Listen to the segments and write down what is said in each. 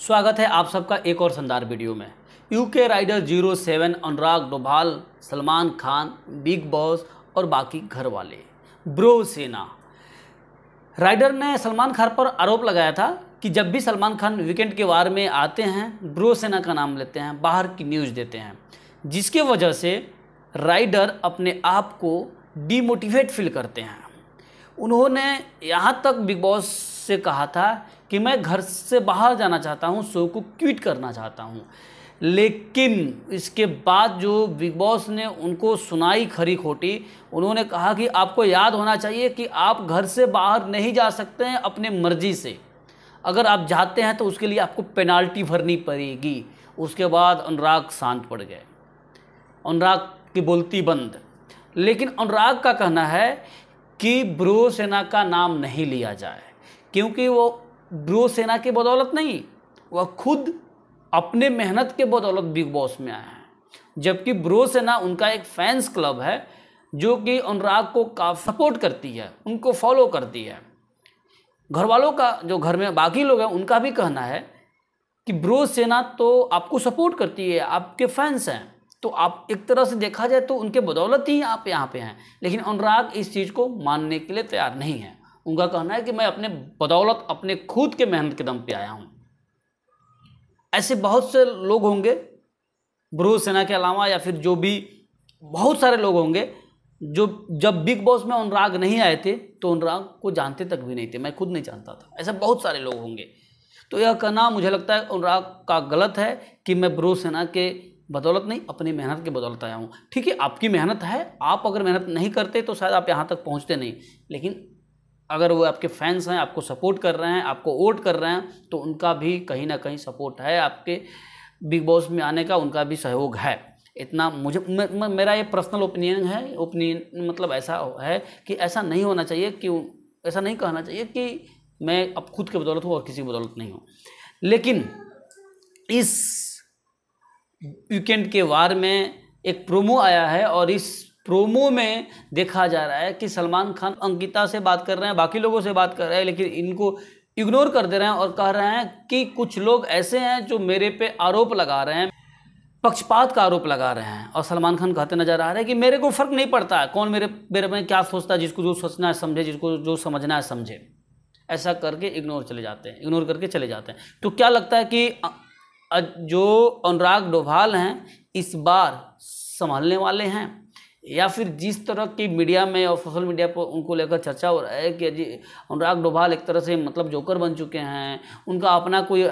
स्वागत है आप सबका एक और शानदार वीडियो में UK rider zero seven Anurag Dobhal Salman Khan Bigg Boss और बाकी घर वाले ब्रो सेना राइडर ने सलमान खान पर आरोप लगाया था कि जब भी सलमान खान वीकेंड के वार में आते हैं ब्रो सेना का नाम लेते हैं बाहर की न्यूज़ देते हैं जिसके वजह से राइडर अपने आप को डीमोटिवेट फील करते हैं उन्होंने यहाँ तक बिग बॉस से कहा था कि मैं घर से बाहर जाना चाहता हूँ शो को क्विट करना चाहता हूँ लेकिन इसके बाद जो बिग बॉस ने उनको सुनाई खरी खोटी उन्होंने कहा कि आपको याद होना चाहिए कि आप घर से बाहर नहीं जा सकते हैं अपने मर्जी से अगर आप जाते हैं तो उसके लिए आपको पेनाल्टी भरनी पड़ेगी उसके बाद अनुराग शांत पड़ गए अनुराग की बोलती बंद लेकिन अनुराग का कहना है कि ब्रो सेना का नाम नहीं लिया जाए क्योंकि वो ड्रो सेना के बदौलत नहीं वह खुद अपने मेहनत के बदौलत बिग बॉस में आया है जबकि ब्रो सेना उनका एक फैंस क्लब है जो कि अनुराग को काफ़ी सपोर्ट करती है उनको फॉलो करती है घर वालों का जो घर में बाकी लोग हैं उनका भी कहना है कि ब्रो सेना तो आपको सपोर्ट करती है आपके फैंस हैं तो आप एक तरह से देखा जाए तो उनके बदौलत ही आप यहाँ पे हैं लेकिन अनुराग इस चीज़ को मानने के लिए तैयार नहीं है उनका कहना है कि मैं अपने बदौलत अपने खुद के मेहनत के दम पे आया हूँ ऐसे बहुत से लोग होंगे ब्रू सेना के अलावा या फिर जो भी बहुत सारे लोग होंगे जो जब बिग बॉस में अनुराग नहीं आए थे तो अनुराग को जानते तक भी नहीं थे मैं खुद नहीं जानता था ऐसे बहुत सारे लोग होंगे तो यह कहना मुझे लगता है अनुराग का गलत है कि मैं ब्रो सेना के बदौलत नहीं अपनी मेहनत के बदौलत आया हूँ ठीक है आपकी मेहनत है आप अगर मेहनत नहीं करते तो शायद आप यहाँ तक पहुँचते नहीं लेकिन अगर वो आपके फैंस हैं आपको सपोर्ट कर रहे हैं आपको वोट कर रहे हैं तो उनका भी कहीं ना कहीं सपोर्ट है आपके बिग बॉस में आने का उनका भी सहयोग है इतना मुझे म, म, मेरा ये पर्सनल ओपिनियन है ओपिनियन मतलब ऐसा है कि ऐसा नहीं होना चाहिए कि ऐसा नहीं कहना चाहिए कि मैं अब खुद के बदौलत हूँ और किसी की बदौलत नहीं हूँ लेकिन इस वीकेंड के वार में एक प्रोमो आया है और इस प्रोमो में देखा जा रहा है कि सलमान खान अंकिता से बात कर रहे हैं बाकी लोगों से बात कर रहे हैं लेकिन इनको इग्नोर कर दे रहे हैं और कह रहे हैं कि कुछ लोग ऐसे हैं जो मेरे पे आरोप लगा रहे हैं पक्षपात का आरोप लगा रहे हैं और सलमान खान कहते नजर आ रहे हैं कि मेरे को फ़र्क नहीं पड़ता है कौन मेरे मेरे में क्या सोचता है जिसको जो सोचना है समझे जिसको जो समझना है समझे ऐसा करके इग्नोर चले जाते हैं इग्नोर करके चले जाते हैं तो क्या लगता है कि जो अनुराग डोभाल हैं इस बार संभालने वाले हैं या फिर जिस तरह की मीडिया में और सोशल मीडिया पर उनको लेकर चर्चा हो रहा है कि जी अनुराग डोभाल एक तरह से मतलब जोकर बन चुके हैं उनका अपना कोई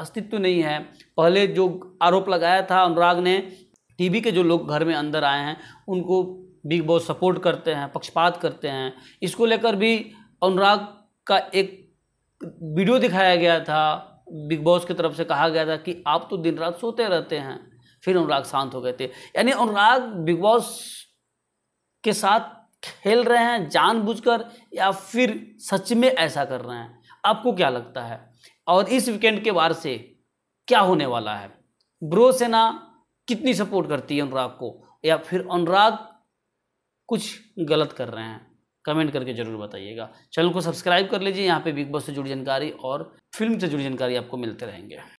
अस्तित्व नहीं है पहले जो आरोप लगाया था अनुराग ने टीवी के जो लोग घर में अंदर आए हैं उनको बिग बॉस सपोर्ट करते हैं पक्षपात करते हैं इसको लेकर भी अनुराग का एक वीडियो दिखाया गया था बिग बॉस की तरफ से कहा गया था कि आप तो दिन रात सोते रहते हैं फिर अनुराग शांत हो गए थे यानी अनुराग बिग बॉस के साथ खेल रहे हैं जानबूझकर या फिर सच में ऐसा कर रहे हैं आपको क्या लगता है और इस वीकेंड के बाहर से क्या होने वाला है ब्रो सेना कितनी सपोर्ट करती है अनुराग को या फिर अनुराग कुछ गलत कर रहे हैं कमेंट करके ज़रूर बताइएगा चैनल को सब्सक्राइब कर लीजिए यहाँ पे बिग बॉस से जुड़ी जानकारी और फिल्म से जुड़ी जानकारी आपको मिलते रहेंगे